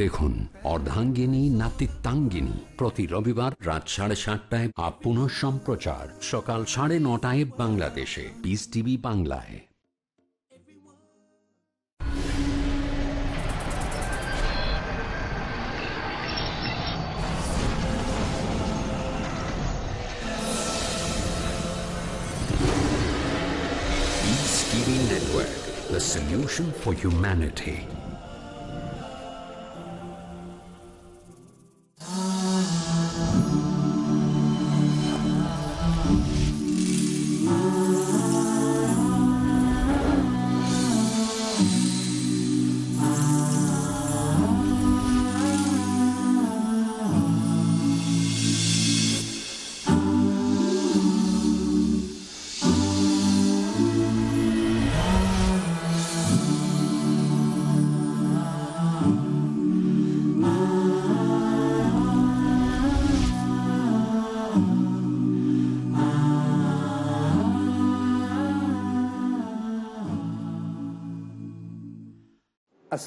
দেখুন অর্ধাঙ্গিনী নাতিত্বাঙ্গিনী প্রতি রবিবার রাত সাড়ে সাতটায় আপন সম্প্রচার সকাল সাড়ে নটায় বাংলাদেশে পিস টিভি বাংলায় the solution for humanity.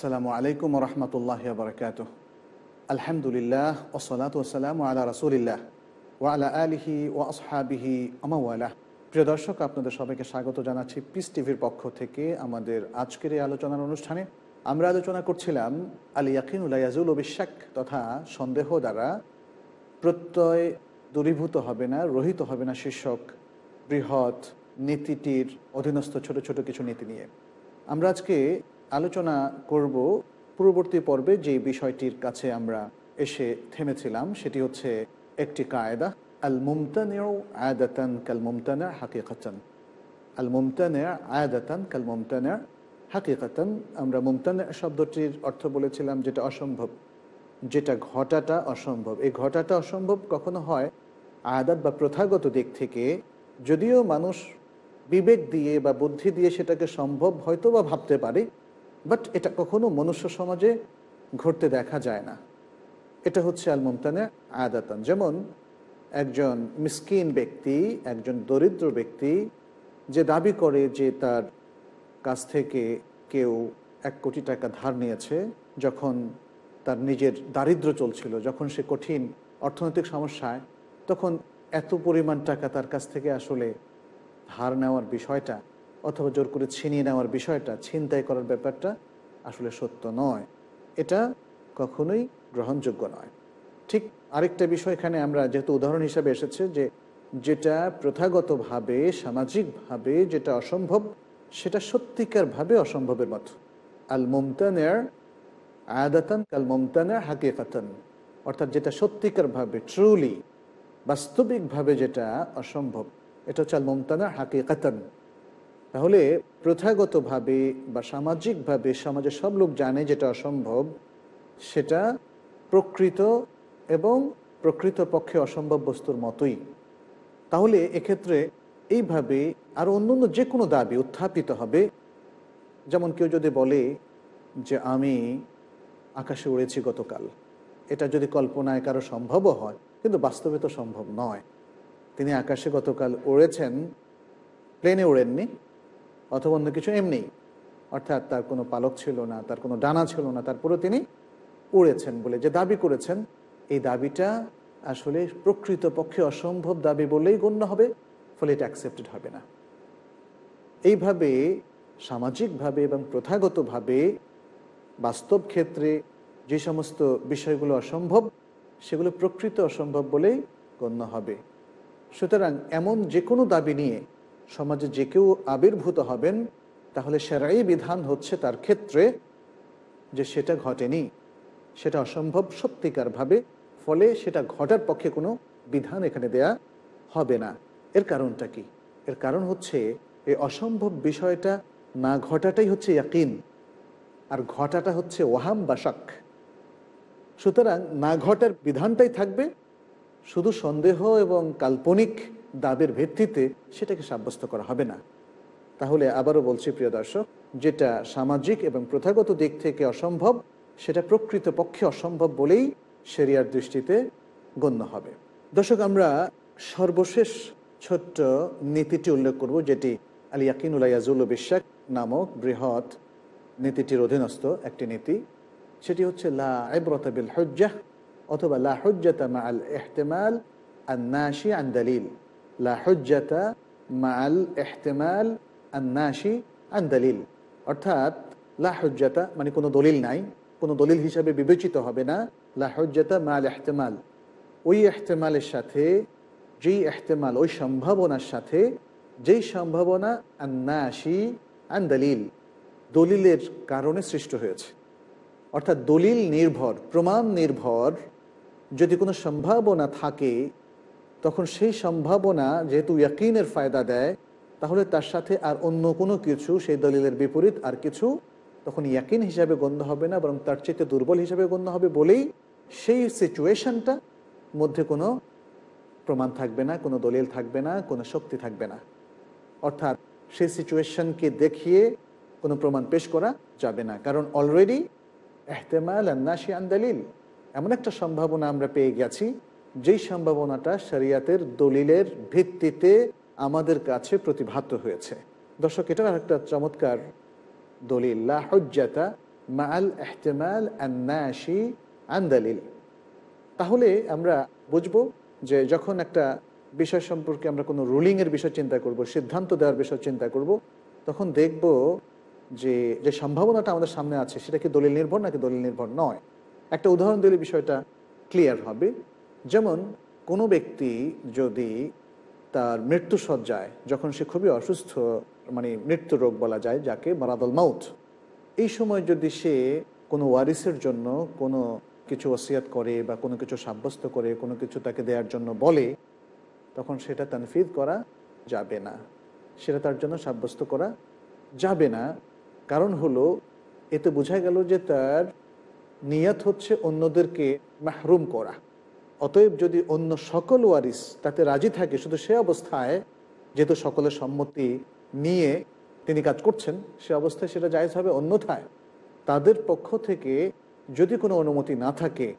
আসসালামু আলাইকুম রহমতুল্লাহ বরকাত আলহামদুলিল্লাহ ওসলাত ওসালাম আলা রসুলিল্লাহ ও আলা আলিহি ও আসহাবিহি আমা প্রিয় দর্শক আপনাদের সবাইকে স্বাগত জানাচ্ছি পিস টিভির পক্ষ থেকে আমাদের আজকের এই আলোচনার অনুষ্ঠানে আমরা আলোচনা করছিলাম আল ইয়াকিনুল্লাইয়াজুল অবিশ্বাক তথা সন্দেহ দ্বারা প্রত্যয় দূরীভূত হবে না রহিত হবে না শীর্ষক বৃহৎ নীতিটির অধীনস্থ ছোট ছোট কিছু নীতি নিয়ে আমরা আজকে আলোচনা করব পূর্ববর্তী পর্বে যে বিষয়টির কাছে আমরা এসে থেমেছিলাম সেটি হচ্ছে একটি কায়দা আল মুমতানেও আয়াদাতান কাল মুমতানের হাকিকাতান আল মুমতানের আয়াদাতান কাল মুমতানের হাকিকাতান আমরা মুমতানের শব্দটির অর্থ বলেছিলাম যেটা অসম্ভব যেটা ঘটাটা অসম্ভব এই ঘটাটা অসম্ভব কখনো হয় আয়াদাত বা প্রথাগত দিক থেকে যদিও মানুষ বিবেক দিয়ে বা বুদ্ধি দিয়ে সেটাকে সম্ভব হয়তো বা ভাবতে পারে বাট এটা কখনো মনুষ্য সমাজে ঘটতে দেখা যায় না এটা হচ্ছে আল মুমতানে আদাতান যেমন একজন মিসকিন ব্যক্তি একজন দরিদ্র ব্যক্তি যে দাবি করে যে তার কাছ থেকে কেউ এক কোটি টাকা ধার নিয়েছে যখন তার নিজের দারিদ্র চলছিল যখন সে কঠিন অর্থনৈতিক সমস্যায় তখন এত পরিমাণ টাকা তার কাছ থেকে আসলে ধার নেওয়ার বিষয়টা অথবা জোর করে ছিনিয়ে নেওয়ার বিষয়টা ছিনতাই করার ব্যাপারটা আসলে সত্য নয় এটা কখনোই গ্রহণযোগ্য নয় ঠিক আরেকটা বিষয় এখানে আমরা যেহেতু উদাহরণ হিসাবে এসেছে যে যেটা প্রথাগতভাবে সামাজিকভাবে যেটা অসম্ভব সেটা সত্যিকারভাবে অসম্ভবের মতো আল মমতানের আয়াদাতন কাল মমতানের হাকিকাতান অর্থাৎ যেটা সত্যিকারভাবে ট্রুলি বাস্তবিকভাবে যেটা অসম্ভব এটা হচ্ছে আল মমতানের হাকিকাতান তাহলে প্রথাগতভাবে বা সামাজিকভাবে সমাজের সব লোক জানে যেটা অসম্ভব সেটা প্রকৃত এবং প্রকৃত পক্ষে অসম্ভব বস্তুর মতোই তাহলে এক্ষেত্রে এইভাবে আর অন্য যে কোনো দাবি উত্থাপিত হবে যেমন কেউ যদি বলে যে আমি আকাশে উড়েছি গতকাল এটা যদি কল্পনায় কারো সম্ভবও হয় কিন্তু বাস্তবে তো সম্ভব নয় তিনি আকাশে গতকাল উড়েছেন প্লেনে উড়েননি অথবা অন্য কিছু এমনি অর্থাৎ তার কোনো পালক ছিল না তার কোনো ডানা ছিল না তারপরে তিনি উড়েছেন বলে যে দাবি করেছেন এই দাবিটা আসলে প্রকৃত পক্ষে অসম্ভব দাবি বলেই গণ্য হবে ফলে এটা অ্যাকসেপ্টেড হবে না এইভাবে সামাজিকভাবে এবং প্রথাগতভাবে বাস্তব ক্ষেত্রে যে সমস্ত বিষয়গুলো অসম্ভব সেগুলো প্রকৃত অসম্ভব বলেই গণ্য হবে সুতরাং এমন যে কোনো দাবি নিয়ে সমাজে যে কেউ আবির্ভূত হবেন তাহলে সেরাই বিধান হচ্ছে তার ক্ষেত্রে যে সেটা ঘটেনি সেটা অসম্ভব সত্যিকারভাবে ফলে সেটা ঘটার পক্ষে কোনো বিধান এখানে দেয়া হবে না এর কারণটা কি এর কারণ হচ্ছে এই অসম্ভব বিষয়টা না ঘটাটাই হচ্ছে ইয়াকিন আর ঘটাটা হচ্ছে ওয়াহাম বা শাক সুতরাং না ঘটার বিধানটাই থাকবে শুধু সন্দেহ এবং কাল্পনিক দাবের ভিত্তিতে সেটাকে সাব্যস্ত করা হবে না তাহলে আবারও বলছি প্রিয় দর্শক যেটা সামাজিক এবং প্রথাগত দিক থেকে অসম্ভব সেটা প্রকৃত পক্ষে অসম্ভব বলেই সেরিয়ার দৃষ্টিতে গণ্য হবে দর্শক আমরা সর্বশেষ ছোট্ট নীতিটি উল্লেখ করব যেটি আলী ইয়াকিনুল্লাইয়াজুল বিশ্বাক নামক বৃহৎ নীতিটির অধীনস্থ একটি নীতি সেটি হচ্ছে লা আইব্রতাবিল হজ্জাহ অথবা লা হজ্জাতামা আল এহতেমাল আন্নাশি আন্দালিল মাল এহতেমাল অর্থাৎ মানে কোনো দলিল নাই কোনো দলিল হিসাবে বিবেচিত হবে না লাহজ্জাতা মাল এহতেমাল ওই এহতেমালের সাথে যেই এহতেমাল ওই সম্ভাবনার সাথে যেই সম্ভাবনা আন্নাসি আন দলিল দলিলের কারণে সৃষ্ট হয়েছে অর্থাৎ দলিল নির্ভর প্রমাণ নির্ভর যদি কোনো সম্ভাবনা থাকে তখন সেই সম্ভাবনা যেহেতু ইয়াকিনের ফায়দা দেয় তাহলে তার সাথে আর অন্য কোনো কিছু সেই দলিলের বিপরীত আর কিছু তখন ইয়াকিন হিসাবে গণ্য হবে না বরং তার চেয়ে দুর্বল হিসাবে গণ্য হবে বলেই সেই সিচুয়েশনটা মধ্যে কোনো প্রমাণ থাকবে না কোনো দলিল থাকবে না কোনো শক্তি থাকবে না অর্থাৎ সেই সিচুয়েশনকে দেখিয়ে কোনো প্রমাণ পেশ করা যাবে না কারণ অলরেডি এহতেমাল আন্নাশি আন দলিল এমন একটা সম্ভাবনা আমরা পেয়ে গেছি যেই সম্ভাবনাটা শরিয়াতের দলিলের ভিত্তিতে আমাদের কাছে প্রতিভাত হয়েছে দর্শক এটা একটা চমৎকার দলিল লা মাল এহতেমাল আন্নাশি আন্দালিল তাহলে আমরা বুঝব যে যখন একটা বিষয় সম্পর্কে আমরা কোনো রুলিংয়ের বিষয় চিন্তা করব সিদ্ধান্ত দেওয়ার বিষয় চিন্তা করব তখন দেখব যে যে সম্ভাবনাটা আমাদের সামনে আছে সেটা কি দলিল নির্ভর নাকি দলিল নির্ভর নয় একটা উদাহরণ দিলে বিষয়টা ক্লিয়ার হবে যেমন কোনো ব্যক্তি যদি তার মৃত্যু সজ্জায় যখন সে খুবই অসুস্থ মানে মৃত্যু রোগ বলা যায় যাকে মারাদল মাউথ এই সময় যদি সে কোনো ওয়ারিসের জন্য কোনো কিছু ওসিয়াত করে বা কোনো কিছু সাব্যস্ত করে কোনো কিছু তাকে দেওয়ার জন্য বলে তখন সেটা তানফিদ করা যাবে না সেটা তার জন্য সাব্যস্ত করা যাবে না কারণ হলো এতে বোঝা গেল যে তার নিয়াত হচ্ছে অন্যদেরকে মাহরুম করা অতএব যদি অন্য সকল ওয়ারিস তাতে রাজি থাকে শুধু সে অবস্থায় যেহেতু সকলের সম্মতি নিয়ে তিনি কাজ করছেন সে অবস্থায় সেটা জায়জ হবে অন্যথায় তাদের পক্ষ থেকে যদি কোনো অনুমতি না থাকে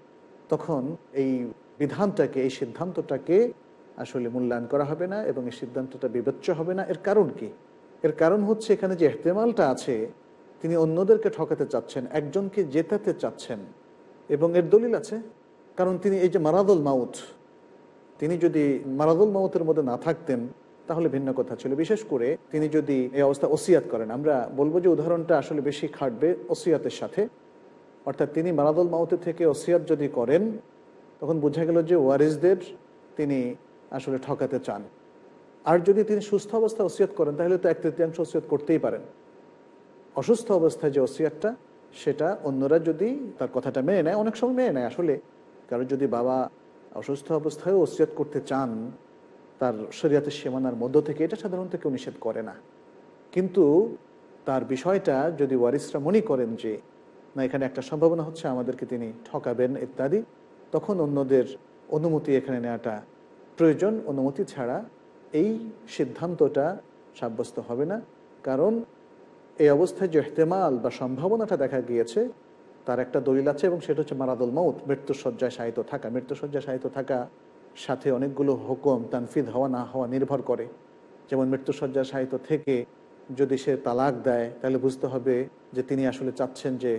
তখন এই বিধানটাকে এই সিদ্ধান্তটাকে আসলে মূল্যায়ন করা হবে না এবং এই সিদ্ধান্তটা বিবেচ্য হবে না এর কারণ কি এর কারণ হচ্ছে এখানে যে এহতেমালটা আছে তিনি অন্যদেরকে ঠকাতে চাচ্ছেন একজনকে জেতাতে চাচ্ছেন এবং এর দলিল আছে কারণ তিনি এই যে মারাদুল মাউথ তিনি যদি মারাদুল মাউথের মধ্যে না থাকতেন তাহলে ভিন্ন কথা ছিল বিশেষ করে তিনি যদি এই অবস্থা ওসিয়াত করেন আমরা বলবো যে উদাহরণটা আসলে বেশি খাটবে ওসিয়াতের সাথে অর্থাৎ তিনি মারাদুল মাউথের থেকে ওসিয়াত যদি করেন তখন বোঝা গেল যে ওয়ারিসদের তিনি আসলে ঠকাতে চান আর যদি তিনি সুস্থ অবস্থা ওসিয়াত করেন তাহলে তো এক তৃতীয়াংশ ওসিয়াত করতেই পারেন অসুস্থ অবস্থায় যে ওসিয়াতটা সেটা অন্যরা যদি তার কথাটা মেনে নেয় অনেক সময় মেনে নেয় আসলে কারণ যদি বাবা অসুস্থ অবস্থায় ওসিয়ত করতে চান তার শরীয়তের সীমানার মধ্য থেকে এটা সাধারণত কেউ নিষেধ করে না কিন্তু তার বিষয়টা যদি ওয়ারিসরা মনে করেন যে না এখানে একটা সম্ভাবনা হচ্ছে আমাদেরকে তিনি ঠকাবেন ইত্যাদি তখন অন্যদের অনুমতি এখানে নেওয়াটা প্রয়োজন অনুমতি ছাড়া এই সিদ্ধান্তটা সাব্যস্ত হবে না কারণ এই অবস্থায় যে এহতেমাল বা সম্ভাবনাটা দেখা গিয়েছে তার একটা দলিল আছে এবং সেটা হচ্ছে মারাদুল মৌত মৃত্যুসজ্জায় সাহিত্য থাকা মৃত্যুসজ্জায় সাহিত্য থাকা সাথে অনেকগুলো হুকুম তানফিদ হওয়া না হওয়া নির্ভর করে যেমন মৃত্যুসজ্জায় সাহিত্য থেকে যদি সে তালাক দেয় তাহলে বুঝতে হবে যে তিনি আসলে চাচ্ছেন যে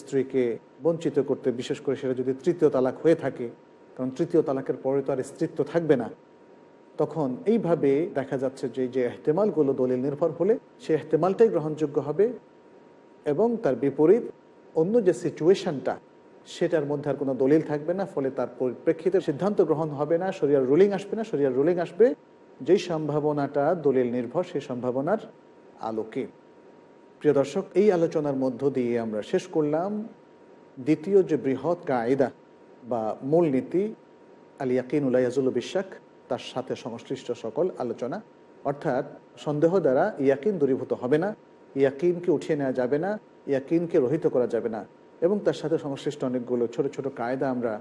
স্ত্রীকে বঞ্চিত করতে বিশেষ করে সেটা যদি তৃতীয় তালাক হয়ে থাকে কারণ তৃতীয় তালাকের পরে তো আর স্ত্রীত্ব থাকবে না তখন এইভাবে দেখা যাচ্ছে যে যে এহতেমালগুলো দলিল নির্ভর হলে সে এহতেমালটাই গ্রহণযোগ্য হবে এবং তার বিপরীত অন্য যে সিচুয়েশনটা সেটার মধ্যে আর কোনো দলিল থাকবে না ফলে তার পরিপ্রেক্ষিতে সিদ্ধান্ত গ্রহণ হবে না শরিয়ার রুলিং আসবে না শরিয়ার রুলিং আসবে যেই সম্ভাবনাটা দলিল নির্ভর সেই সম্ভাবনার আলোকে প্রিয় দর্শক এই আলোচনার মধ্য দিয়ে আমরা শেষ করলাম দ্বিতীয় যে বৃহৎ কায়দা বা মূলনীতি আলী ইয়াকিন উলাইয়াজুল বিশ্বাক তার সাথে সংশ্লিষ্ট সকল আলোচনা অর্থাৎ সন্দেহ দ্বারা ইয়াকিন দূরীভূত হবে না ইয়াকিনকে উঠিয়ে নেওয়া যাবে না ইয়াকিনকে রহিত করা যাবে না এবং তার সাথে সংশ্লিষ্ট অনেকগুলো ছোট ছোট কায়দা আমরা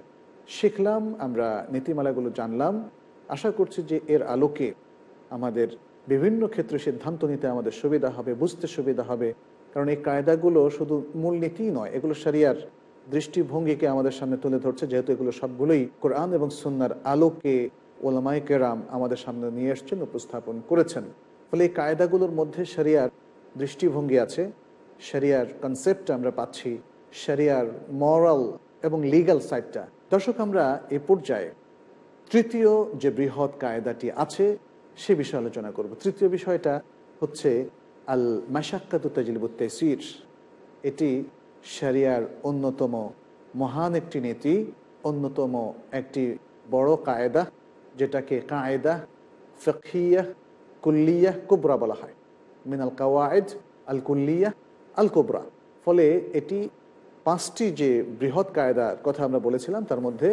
শিখলাম আমরা নীতিমালাগুলো জানলাম আশা করছি যে এর আলোকে আমাদের বিভিন্ন ক্ষেত্রে সিদ্ধান্ত নিতে আমাদের সুবিধা হবে বুঝতে সুবিধা হবে কারণ এই কায়দাগুলো শুধু মূলনীতি নয় এগুলো সারিয়ার দৃষ্টিভঙ্গিকে আমাদের সামনে তুলে ধরছে যেহেতু এগুলো সবগুলোই কোরআন এবং সুন্নার আলোকে ওলামায় কেরাম আমাদের সামনে নিয়ে এসছেন উপস্থাপন করেছেন ফলে এই কায়দাগুলোর মধ্যে সারিয়ার দৃষ্টিভঙ্গি আছে শরিয়ার কনসেপ্টটা আমরা পাচ্ছি শরিয়ার মরাল এবং লিগাল সাইডটা দর্শক আমরা এ পর্যায়ে তৃতীয় যে বৃহৎ কায়দাটি আছে সে বিষয়ে আলোচনা করব তৃতীয় বিষয়টা হচ্ছে আল মাসাক্কাত তাজিলবুত তেসির এটি শরিয়ার অন্যতম মহান একটি নীতি অন্যতম একটি বড় কায়দা যেটাকে কায়দা ফকিয়া কুল্লিয়া কুবরা বলা হয় মিনাল কাওয়ায়দ আল কুল্লিয়া আল কোবরা ফলে এটি পাঁচটি যে বৃহৎ কায়দার কথা আমরা বলেছিলাম তার মধ্যে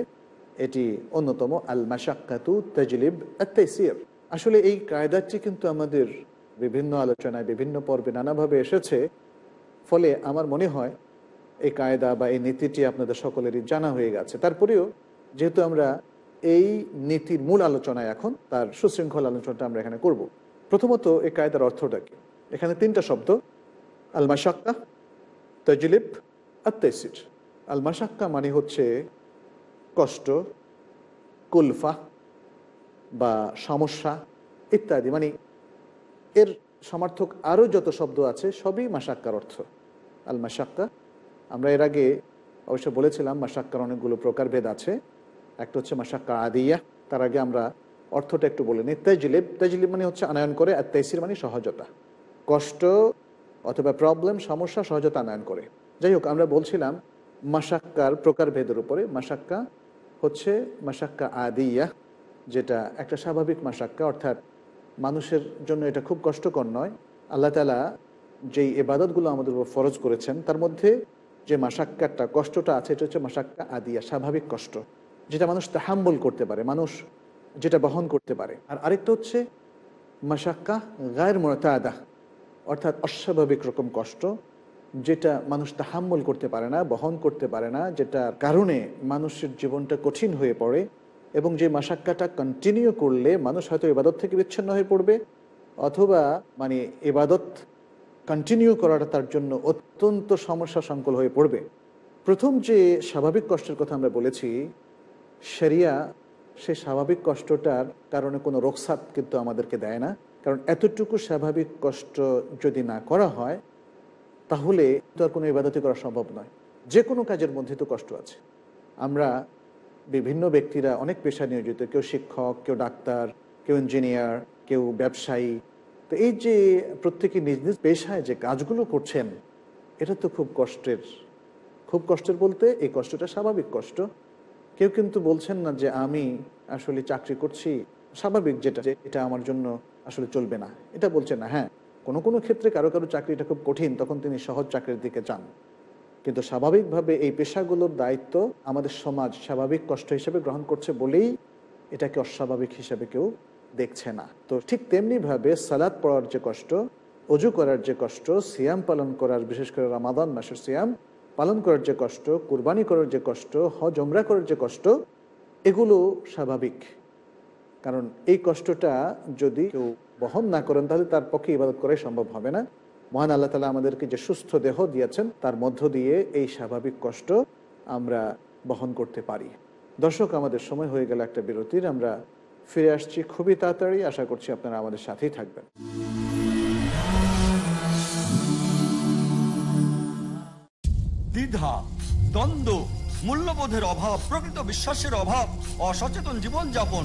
এটি অন্যতম আল মাসাক্কাতু তাজলিব আত্তাইসির আসলে এই কায়দাটি কিন্তু আমাদের বিভিন্ন আলোচনায় বিভিন্ন পর্বে নানাভাবে এসেছে ফলে আমার মনে হয় এই কায়দা বা এই নীতিটি আপনাদের সকলেরই জানা হয়ে গেছে তারপরেও যেহেতু আমরা এই নীতির মূল আলোচনায় এখন তার সুশৃঙ্খল আলোচনাটা আমরা এখানে করব প্রথমত এই কায়দার অর্থটা কি এখানে তিনটা শব্দ আলমাশাক্কা তজলিপ তজলিব আর তেসির আল মানে হচ্ছে কষ্ট কুলফা বা সমস্যা ইত্যাদি মানে এর সমার্থক আরও যত শব্দ আছে সবই মাসাক্কার অর্থ আল মাসাক্কা আমরা এর আগে অবশ্য বলেছিলাম মাসাক্কার অনেকগুলো প্রকারভেদ আছে একটা হচ্ছে মাসাক্কা আদিয়া তার আগে আমরা অর্থটা একটু বলে নিই তেজলিপ তেজলিপ মানে হচ্ছে আনায়ন করে আর তেসির মানে সহজতা কষ্ট অথবা প্রবলেম সমস্যা সহজতানায়ন করে যাই হোক আমরা বলছিলাম মাসাক্কার প্রকারভেদের উপরে মাসাক্কা হচ্ছে মাসাক্কা আদিয়া যেটা একটা স্বাভাবিক মাসাক্কা অর্থাৎ মানুষের জন্য এটা খুব কষ্টকর নয় আল্লাহ তালা যেই এবাদতগুলো আমাদের উপর ফরজ করেছেন তার মধ্যে যে মাসাক্কারটা কষ্টটা আছে এটা হচ্ছে মাসাক্কা আদিয়া স্বাভাবিক কষ্ট যেটা মানুষ তাহাম্বল করতে পারে মানুষ যেটা বহন করতে পারে আর আরেকটা হচ্ছে মাসাক্কা গায়ের আদা অর্থাৎ অস্বাভাবিক রকম কষ্ট যেটা মানুষ তাহাম্মল করতে পারে না বহন করতে পারে না যেটার কারণে মানুষের জীবনটা কঠিন হয়ে পড়ে এবং যে মাসাক্কাটা কন্টিনিউ করলে মানুষ হয়তো এবাদত থেকে বিচ্ছিন্ন হয়ে পড়বে অথবা মানে এবাদত কন্টিনিউ করাটা তার জন্য অত্যন্ত সমস্যা সংকুল হয়ে পড়বে প্রথম যে স্বাভাবিক কষ্টের কথা আমরা বলেছি সেরিয়া সে স্বাভাবিক কষ্টটার কারণে কোনো রোকসাত কিন্তু আমাদেরকে দেয় না কারণ এতটুকু স্বাভাবিক কষ্ট যদি না করা হয় তাহলে তো আর কোনো ইবাদতি করা সম্ভব নয় যে কোনো কাজের মধ্যে তো কষ্ট আছে আমরা বিভিন্ন ব্যক্তিরা অনেক পেশা নিয়োজিত কেউ শিক্ষক কেউ ডাক্তার কেউ ইঞ্জিনিয়ার কেউ ব্যবসায়ী তো এই যে প্রত্যেকে নিজ নিজ পেশায় যে কাজগুলো করছেন এটা তো খুব কষ্টের খুব কষ্টের বলতে এই কষ্টটা স্বাভাবিক কষ্ট কেউ কিন্তু বলছেন না যে আমি আসলে চাকরি করছি স্বাভাবিক যেটা এটা আমার জন্য আসলে চলবে না এটা বলছে না হ্যাঁ কোনো কোনো ক্ষেত্রে কারো কারো চাকরিটা খুব কঠিন তখন তিনি সহজ চাকরির দিকে যান কিন্তু স্বাভাবিকভাবে এই পেশাগুলোর দায়িত্ব আমাদের সমাজ স্বাভাবিক কষ্ট হিসেবে গ্রহণ করছে বলেই এটাকে অস্বাভাবিক হিসেবে কেউ দেখছে না তো ঠিক তেমনিভাবে সালাদ পড়ার যে কষ্ট অজু করার যে কষ্ট সিয়াম পালন করার বিশেষ করে রামাদান মাসের সিয়াম পালন করার যে কষ্ট কুরবানি করার যে কষ্ট হজমরা করার যে কষ্ট এগুলো স্বাভাবিক কারণ এই কষ্টটা যদি কেউ বহন না করেন তাহলে তার পক্ষে ইবাদত করাই সম্ভব হবে না মহান আল্লাহ তালা আমাদেরকে যে সুস্থ দেহ দিয়েছেন তার মধ্য দিয়ে এই স্বাভাবিক কষ্ট আমরা বহন করতে পারি দর্শক আমাদের সময় হয়ে গেল একটা বিরতির আমরা ফিরে আসছি খুবই তাড়াতাড়ি আশা করছি আপনারা আমাদের সাথেই থাকবেন দ্বিধা দ্বন্দ্ব মূল্যবোধের অভাব প্রকৃত বিশ্বাসের অভাব অসচেতন জীবনযাপন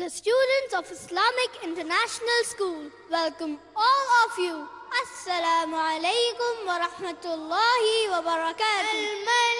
The students of Islamic International School welcome all of you. Assalamu alaikum wa rahmatullahi wa barakatuh.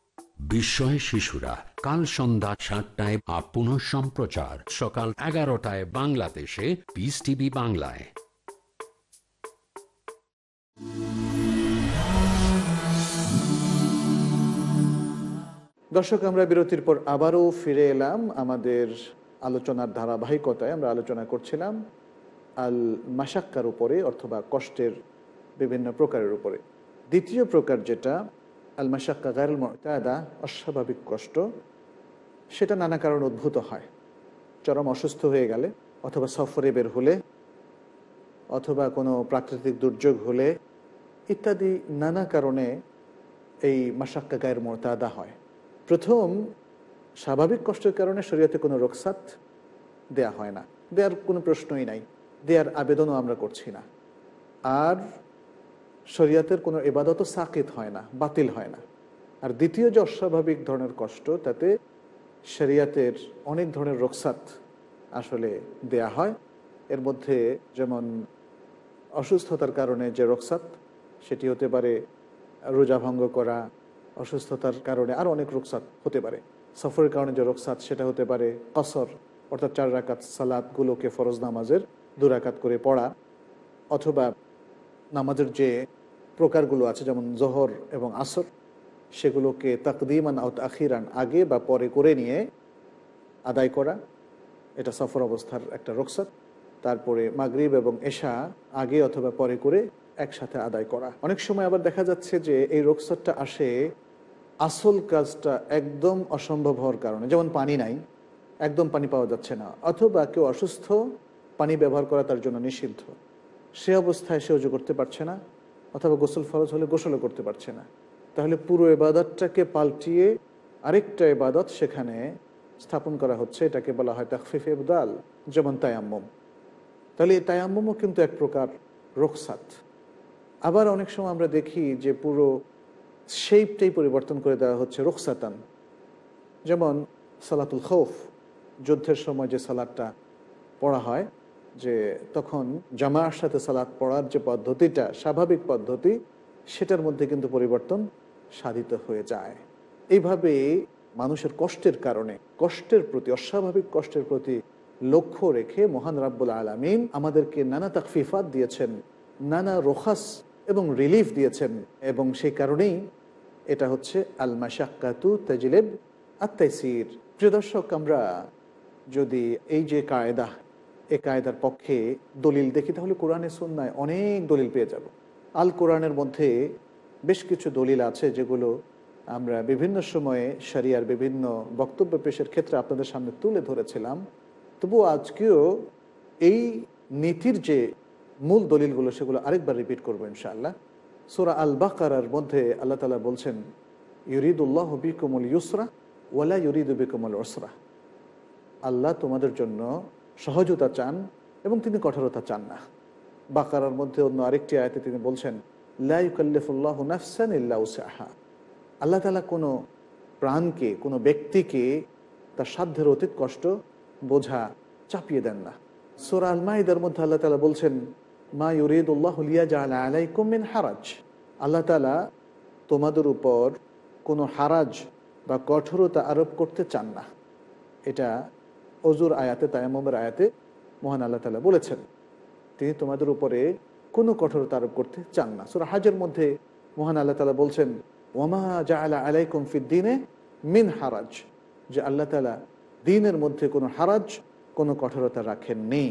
বিস্ময় শিশুরা কাল সন্ধ্যা সাতটায় আপন সম্প্রচার সকাল এগারোটায় বাংলাদেশে পিস টিভি বাংলায় দর্শক আমরা বিরতির পর আবারও ফিরে এলাম আমাদের আলোচনার ধারাবাহিকতায় আমরা আলোচনা করছিলাম আল মাসাক্কার উপরে অথবা কষ্টের বিভিন্ন প্রকারের উপরে দ্বিতীয় প্রকার যেটা আল মাসাক্কা গায়রুল মতাদা অস্বাভাবিক কষ্ট সেটা নানা কারণে উদ্ভূত হয় চরম অসুস্থ হয়ে গেলে অথবা সফরে বের হলে অথবা কোনো প্রাকৃতিক দুর্যোগ হলে ইত্যাদি নানা কারণে এই মাসাক্কা গায়ের মোরতাদা হয় প্রথম স্বাভাবিক কষ্টের কারণে শরীয়তে কোনো রোকসাত দেয়া হয় না দেয়ার কোনো প্রশ্নই নাই দেয়ার আবেদনও আমরা করছি না আর শরীয়তের কোনো এবাদত সাকিত হয় না বাতিল হয় না আর দ্বিতীয় যে অস্বাভাবিক ধরনের কষ্ট তাতে শরিয়াতের অনেক ধরনের রোকসাত আসলে দেয়া হয় এর মধ্যে যেমন অসুস্থতার কারণে যে রোকসাত সেটি হতে পারে রোজা ভঙ্গ করা অসুস্থতার কারণে আর অনেক রোকসাত হতে পারে সফরের কারণে যে রোকসাত সেটা হতে পারে কসর অর্থাৎ চার রাকাত সালাদগুলোকে ফরজ নামাজের দুরাকাত করে পড়া অথবা নামাজের যে প্রকারগুলো আছে যেমন জোহর এবং আসর সেগুলোকে তাকদিমান আউত আখিরান আগে বা পরে করে নিয়ে আদায় করা এটা সফর অবস্থার একটা রোকসাত তারপরে মাগরীব এবং এশা আগে অথবা পরে করে একসাথে আদায় করা অনেক সময় আবার দেখা যাচ্ছে যে এই রোকসাতটা আসে আসল কাজটা একদম অসম্ভব হওয়ার কারণে যেমন পানি নাই একদম পানি পাওয়া যাচ্ছে না অথবা কেউ অসুস্থ পানি ব্যবহার করা তার জন্য নিষিদ্ধ সে অবস্থায় সে উজু করতে পারছে না অথবা গোসল ফরজ হলে গোসলও করতে পারছে না তাহলে পুরো এবাদতটাকে পাল্টিয়ে আরেকটা এবাদত সেখানে স্থাপন করা হচ্ছে এটাকে বলা হয় তাকফিফ এবদাল যেমন তায়াম্মম তাহলে এই তায়াম্মমও কিন্তু এক প্রকার রোকসাত আবার অনেক সময় আমরা দেখি যে পুরো শেপটাই পরিবর্তন করে দেওয়া হচ্ছে রোকসাতান যেমন সালাতুল খৌফ যুদ্ধের সময় যে সালাদটা পড়া হয় যে তখন জামার সাথে সালাত পড়ার যে পদ্ধতিটা স্বাভাবিক পদ্ধতি সেটার মধ্যে কিন্তু পরিবর্তন সাধিত হয়ে যায় এইভাবে মানুষের কষ্টের কারণে কষ্টের প্রতি অস্বাভাবিক কষ্টের প্রতি লক্ষ্য রেখে মহান রাব্বুল আলমিন আমাদেরকে নানা তাকফিফাত দিয়েছেন নানা রোখাস এবং রিলিফ দিয়েছেন এবং সেই কারণেই এটা হচ্ছে আল মাসাক্কাতু তাজিলেব আত্মাইসির প্রিয় দর্শক আমরা যদি এই যে কায়দা এ কায়দার পক্ষে দলিল দেখি তাহলে কোরআনে সন্ন্যায় অনেক দলিল পেয়ে যাব আল কোরআনের মধ্যে বেশ কিছু দলিল আছে যেগুলো আমরা বিভিন্ন সময়ে সারিয়ার বিভিন্ন বক্তব্য পেশের ক্ষেত্রে আপনাদের সামনে তুলে ধরেছিলাম তবু আজকেও এই নীতির যে মূল দলিলগুলো সেগুলো আরেকবার রিপিট করবো ইনশাআল্লাহ সোরা আল বাকার মধ্যে আল্লাহ তালা বলছেন ইউরিদুল্লাহ কমল ইউসরা ওয়ালা ইউরিদ কমল ওসরা আল্লাহ তোমাদের জন্য সহজতা চান এবং তিনি কঠোরতা চান না বাকারার মধ্যে অন্য আরেকটি আয়তে তিনি বলছেন লাইকাল্লিফুল্লাহ আল্লাহ তালা কোনো প্রাণকে কোনো ব্যক্তিকে তার সাধ্যের অতীত কষ্ট বোঝা চাপিয়ে দেন না সোরা আলমাইদার মধ্যে আল্লাহ তালা বলছেন মা ইউরিদুল্লাহ লিয়া জাহাল আলাইকুম মিন হারাজ আল্লাহ তালা তোমাদের উপর কোনো হারাজ বা কঠোরতা আরোপ করতে চান না এটা অজুর আয়াতে তায়ামের আয়াতে মহান আল্লাহ তালা বলেছেন তিনি তোমাদের উপরে কোনো কঠোরতা আরোপ করতে চান না সুরা হাজের মধ্যে মহান আল্লাহ তালা বলছেন ওমা জা আলা আলাইকুম দিনে মিন হারাজ যে আল্লাহ তালা দিনের মধ্যে কোনো হারাজ কোনো কঠোরতা রাখেননি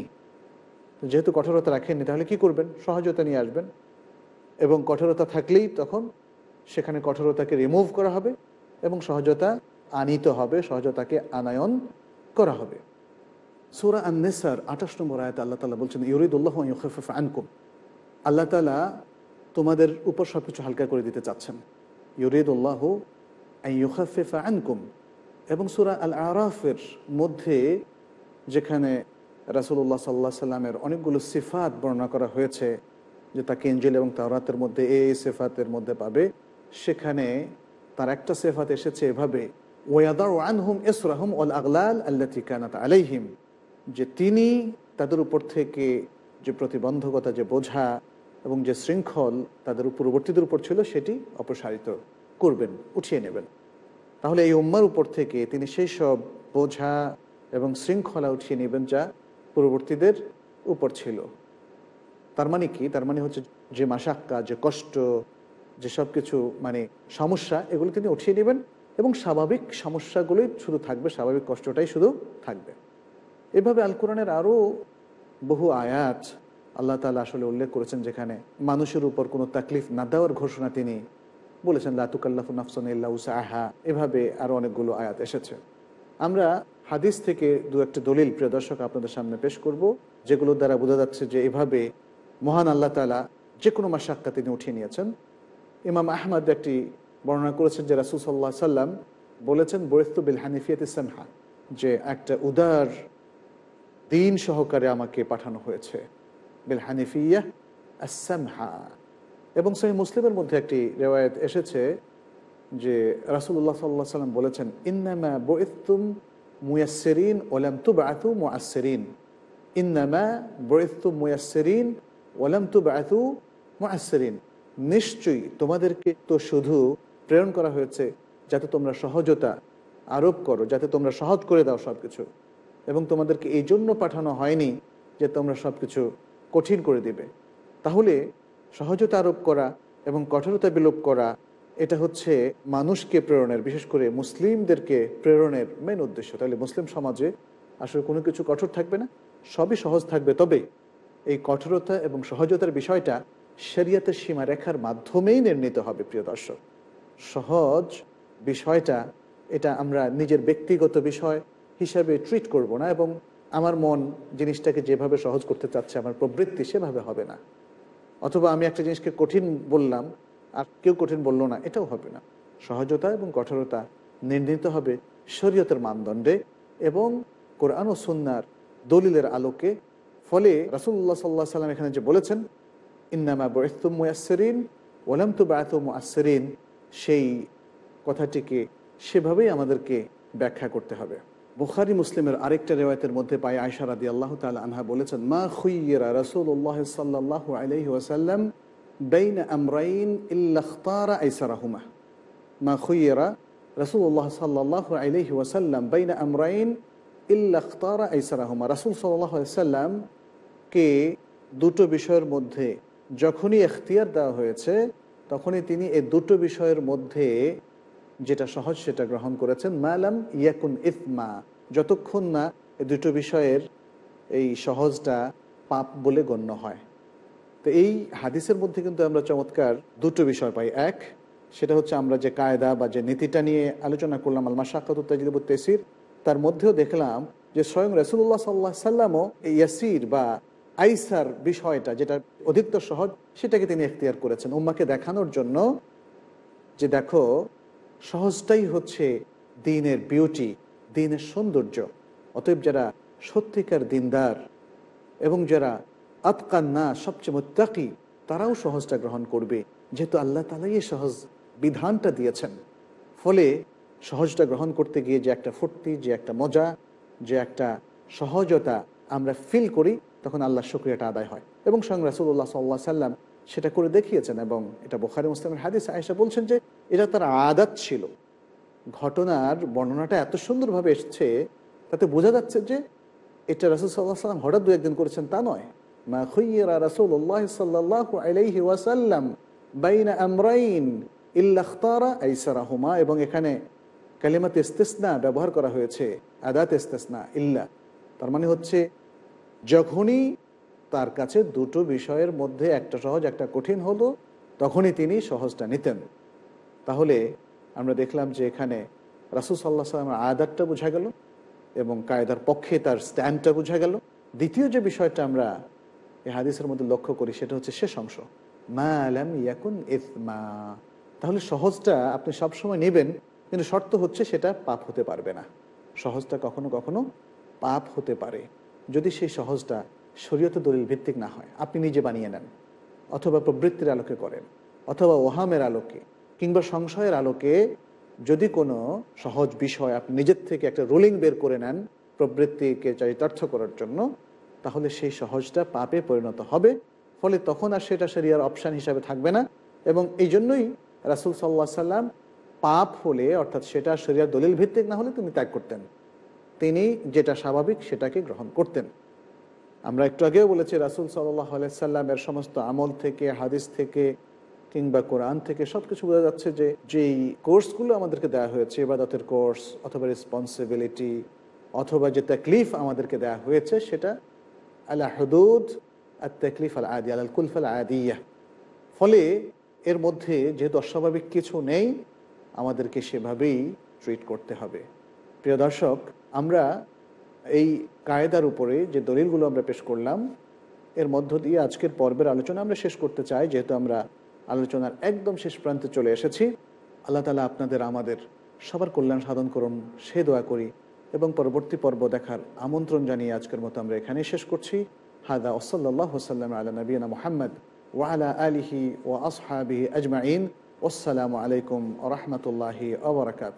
যেহেতু কঠোরতা রাখেননি তাহলে কি করবেন সহজতা নিয়ে আসবেন এবং কঠোরতা থাকলেই তখন সেখানে কঠোরতাকে রিমুভ করা হবে এবং সহজতা আনিত হবে সহজতাকে আনায়ন করা হবে সোরা আন্নেসার আঠাশ নম্বর আয়াত আল্লাহ তালা বলছেন ইউরিদুল্লাহ ইউখেফ আনকুম আল্লাহ তালা তোমাদের উপর সব কিছু হালকা করে দিতে চাচ্ছেন ইউরিদুল্লাহ ইউখাফেফা আনকুম এবং সুরা আল আরাফের মধ্যে যেখানে রাসুল্লাহ সাল্লাহ সাল্লামের অনেকগুলো সিফাত বর্ণনা করা হয়েছে যে তাকে এঞ্জেল এবং তাওরাতের মধ্যে এই সেফাতের মধ্যে পাবে সেখানে তার একটা সেফাত এসেছে এভাবে অল আগলাল আলাইহিম যে তিনি তাদের উপর থেকে যে প্রতিবন্ধকতা যে বোঝা এবং যে শৃঙ্খল তাদের পূর্ববর্তীদের উপর ছিল সেটি অপসারিত করবেন উঠিয়ে নেবেন তাহলে এই উম্মার উপর থেকে তিনি সেই সব বোঝা এবং শৃঙ্খলা উঠিয়ে নেবেন যা পূর্ববর্তীদের উপর ছিল তার মানে কি তার মানে হচ্ছে যে মাসাক্কা যে কষ্ট যে সব কিছু মানে সমস্যা এগুলো তিনি উঠিয়ে নেবেন এবং স্বাভাবিক সমস্যাগুলোই শুধু থাকবে স্বাভাবিক কষ্টটাই শুধু থাকবে এভাবে আল কোরআনের আরও বহু আয়াত আল্লাহ তালা আসলে উল্লেখ করেছেন যেখানে মানুষের উপর কোনো তাকলিফ না দেওয়ার ঘোষণা তিনি বলেছেন লাতুকাল্লাফু নাফসান আহা এভাবে আরও অনেকগুলো আয়াত এসেছে আমরা হাদিস থেকে দু একটা দলিল প্রিয় দর্শক আপনাদের সামনে পেশ করব যেগুলোর দ্বারা বোঝা যাচ্ছে যে এভাবে মহান আল্লাহ তালা যে কোনো মাসাক্কা তিনি উঠিয়ে নিয়েছেন ইমাম আহমদ একটি বর্ণনা করেছেন যে রাসুল সাল্লাহ সাল্লাম বলেছেন বরিস্তু বিল হানিফিয়াত ইসানহা যে একটা উদার দিন সহকারে আমাকে পাঠানো হয়েছে বিল হানিফিয়া আসামহা এবং সেই মুসলিমের মধ্যে একটি রেওয়ায়ত এসেছে যে রাসুল্লাহ সাল্লাহ সাল্লাম বলেছেন ইন্নামা বইস্তুম মুয়াসেরিন ওলাম তু বাতু মুআসেরিন ইন্নামা বইস্তুম মুয়াসেরিন ওলাম তু বাতু মুআসেরিন নিশ্চয়ই তোমাদেরকে তো শুধু প্রেরণ করা হয়েছে যাতে তোমরা সহজতা আরোপ করো যাতে তোমরা সহজ করে দাও সব কিছু এবং তোমাদেরকে এই জন্য পাঠানো হয়নি যে তোমরা সব কিছু কঠিন করে দেবে তাহলে সহজতা আরোপ করা এবং কঠোরতা বিলোপ করা এটা হচ্ছে মানুষকে প্রেরণের বিশেষ করে মুসলিমদেরকে প্রেরণের মেন উদ্দেশ্য তাহলে মুসলিম সমাজে আসলে কোনো কিছু কঠোর থাকবে না সবই সহজ থাকবে তবে এই কঠোরতা এবং সহজতার বিষয়টা শরিয়াতের সীমারেখার মাধ্যমেই নির্ণীত হবে প্রিয় দর্শক সহজ বিষয়টা এটা আমরা নিজের ব্যক্তিগত বিষয় হিসাবে ট্রিট করব না এবং আমার মন জিনিসটাকে যেভাবে সহজ করতে চাচ্ছে আমার প্রবৃত্তি সেভাবে হবে না অথবা আমি একটা জিনিসকে কঠিন বললাম আর কেউ কঠিন বললো না এটাও হবে না সহজতা এবং কঠোরতা নির্ণীত হবে শরীয়তের মানদণ্ডে এবং কোরআন ও সুন্নার দলিলের আলোকে ফলে রাসুল্লাহ সাল্লাহ সাল্লাম এখানে যে বলেছেন ইন্নামা বয়সুম মুয়াসরিন ওলাম তু বায়াতুম আসরিন সেই কথাটিকে সেভাবেই আমাদেরকে ব্যাখ্যা করতে হবে বুখারি মুসলিমের আরেকটা রেওয়ায়তের মধ্যে পায় আয়সা রাদি আল্লাহ তাল আনহা বলেছেন মা খুইয়েরা রসুল্লাহ সাল্লাহ আলহি ওসাল্লাম বেইন আমরাইন ইল্লাখতারা আইসারাহুমা মা খুইয়েরা রসুল্লাহ সাল্লাহ আলহি ওসাল্লাম বেইন আমরাইন ইল্লাখতারা আইসারাহুমা রসুল সাল্লাহ সাল্লামকে দুটো বিষয়ের মধ্যে যখনই এখতিয়ার দেওয়া হয়েছে তখনই তিনি এই দুটো বিষয়ের মধ্যে যেটা সহজ সেটা গ্রহণ করেছেন মালাম ইয়াকুন ইফমা যতক্ষণ না এই দুটো বিষয়ের এই সহজটা পাপ বলে গণ্য হয় তো এই হাদিসের মধ্যে কিন্তু আমরা চমৎকার দুটো বিষয় পাই এক সেটা হচ্ছে আমরা যে কায়দা বা যে নীতিটা নিয়ে আলোচনা করলাম আলমা শাকাতুত্তাজিবু তেসির তার মধ্যেও দেখলাম যে স্বয়ং রসুল্লাহ সাল্লাহ সাল্লামও ইয়াসির বা আইসার বিষয়টা যেটা অধিকতর সহজ সেটাকে তিনি এখতিয়ার করেছেন উম্মাকে দেখানোর জন্য যে দেখো সহজটাই হচ্ছে দিনের বিউটি দিনের সৌন্দর্য অতএব যারা সত্যিকার দিনদার এবং যারা আতকান্না সবচেয়ে মোত্তাকি তারাও সহজটা গ্রহণ করবে যেহেতু আল্লাহ তালাই এই সহজ বিধানটা দিয়েছেন ফলে সহজটা গ্রহণ করতে গিয়ে যে একটা ফুর্তি যে একটা মজা যে একটা সহজতা আমরা ফিল করি তখন আল্লাহ শুক্রিয়াটা আদায় হয় এবং স্বয়ং রাসুল্লাহ সাল্লাহ সাল্লাম সেটা করে দেখিয়েছেন এবং এটা বোখারি মুসলামের হাদিস আয়েশা বলছেন যে এটা তার আদাত ছিল ঘটনার বর্ণনাটা এত সুন্দরভাবে এসছে তাতে বোঝা যাচ্ছে যে এটা রাসুল সাল্লাহ সাল্লাম হঠাৎ দু একদিন করেছেন তা নয় মা রাসুল আল্লাহ সাল্লাহ আলাইহি ওয়াসাল্লাম বাইনা আমরাইন ইল্লাখতারা আইসারা হুমা এবং এখানে কালিমাত ইস্তেসনা ব্যবহার করা হয়েছে আদাত ইস্তেসনা ইল্লা তার মানে হচ্ছে যখনই তার কাছে দুটো বিষয়ের মধ্যে একটা সহজ একটা কঠিন হলো তখনই তিনি সহজটা নিতেন তাহলে আমরা দেখলাম যে এখানে রাসুল সাল্লাহ সাল্লামের আয়াদারটা বোঝা গেল এবং কায়দার পক্ষে তার স্ট্যান্ডটা বোঝা গেল দ্বিতীয় যে বিষয়টা আমরা এই হাদিসের মধ্যে লক্ষ্য করি সেটা হচ্ছে শেষ অংশ মা আলাম ইয়াকুন ইসমা তাহলে সহজটা আপনি সবসময় নেবেন কিন্তু শর্ত হচ্ছে সেটা পাপ হতে পারবে না সহজটা কখনো কখনো পাপ হতে পারে যদি সেই সহজটা শরীয়ত দলিল ভিত্তিক না হয় আপনি নিজে বানিয়ে নেন অথবা প্রবৃত্তির আলোকে করেন অথবা ওহামের আলোকে কিংবা সংশয়ের আলোকে যদি কোনো সহজ বিষয় আপনি নিজের থেকে একটা রুলিং বের করে নেন প্রবৃত্তিকে চরিতার্থ করার জন্য তাহলে সেই সহজটা পাপে পরিণত হবে ফলে তখন আর সেটা সেরিয়ার অপশান হিসাবে থাকবে না এবং এই জন্যই রাসুল সাল্লাহ সাল্লাম পাপ হলে অর্থাৎ সেটা শরিয়ার দলিল ভিত্তিক না হলে তিনি ত্যাগ করতেন তিনি যেটা স্বাভাবিক সেটাকে গ্রহণ করতেন আমরা একটু আগেও বলেছি রাসুল সাল্লাহ সাল্লামের সমস্ত আমল থেকে হাদিস থেকে কিংবা কোরআন থেকে সব কিছু বোঝা যাচ্ছে যে যেই কোর্সগুলো আমাদেরকে দেওয়া হয়েছে ইবাদতের কোর্স অথবা রেসপন্সিবিলিটি অথবা যে তাকলিফ আমাদেরকে দেওয়া হয়েছে সেটা আল্লাহ হদুদ আর তাকলিফ আল আদি আল কুলফ আল আদিয়া ফলে এর মধ্যে যেহেতু অস্বাভাবিক কিছু নেই আমাদেরকে সেভাবেই ট্রিট করতে হবে প্রিয় দর্শক আমরা এই কায়দার উপরে যে দলিলগুলো আমরা পেশ করলাম এর মধ্য দিয়ে আজকের পর্বের আলোচনা আমরা শেষ করতে চাই যেহেতু আমরা আলোচনার একদম শেষ প্রান্তে চলে এসেছি আল্লাহ তালা আপনাদের আমাদের সবার কল্যাণ সাধন করুন সে দোয়া করি এবং পরবর্তী পর্ব দেখার আমন্ত্রণ জানিয়ে আজকের মতো আমরা এখানেই শেষ করছি হাদা ওসল্লাহ সাল্লাম আলা নবীনা মোহাম্মদ ওয়ালা আলিহি ও আসহাবি আজমাইন আসসালামু আলাইকুম রহমতুল্লাহি আবরকাত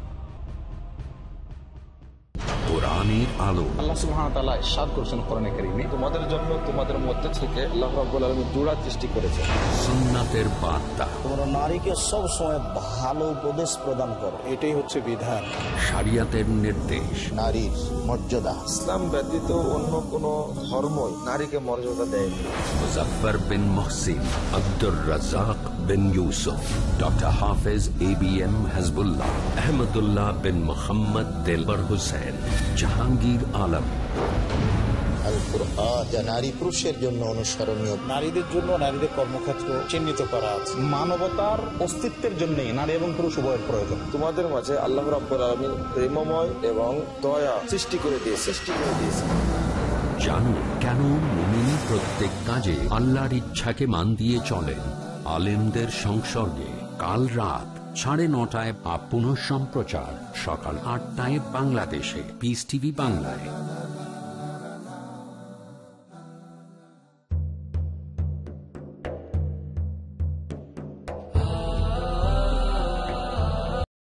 কোরআনের আলো আল্লাহ সুবহান তাআলা ইরশাদ করেছেন কোরআনে কারীমে তোমাদের জন্য তোমাদের মধ্যে থেকে আল্লাহ রাব্বুল বার্তা তোমরা নারীকে সব ভালো উপদেশ প্রদান করো এটাই হচ্ছে বিধান শরীয়তের নির্দেশ নারীর মর্যাদা ইসলাম ব্যতীত অন্য কোন ধর্মই নারীকে মর্যাদা দেয় মুজাফফর বিন Muhsin Abdur Razzak bin Yusuf, Dr. Hafiz ABM Hasbullah, Ahmadullah bin Muhammad Dilbar Hussain, Jahangir Alam. নারী পুরুষের জন্য নারীদের জন্য নারীদের কর্মক্ষেত্র চিহ্নিত করা মানবতার অস্তিত্বের নারী এবং পুরুষ প্রয়োজন তোমাদের মাঝে এবং দয়া সৃষ্টি করে জানুন কেন প্রত্যেক কাজে আল্লাহর ইচ্ছাকে মান দিয়ে চলেন আলেমদের সংসর্গে কাল রাত সাড়ে নটায় আপ পুনঃ সম্প্রচার সকাল আটটায় বাংলাদেশে পিস টিভি বাংলায়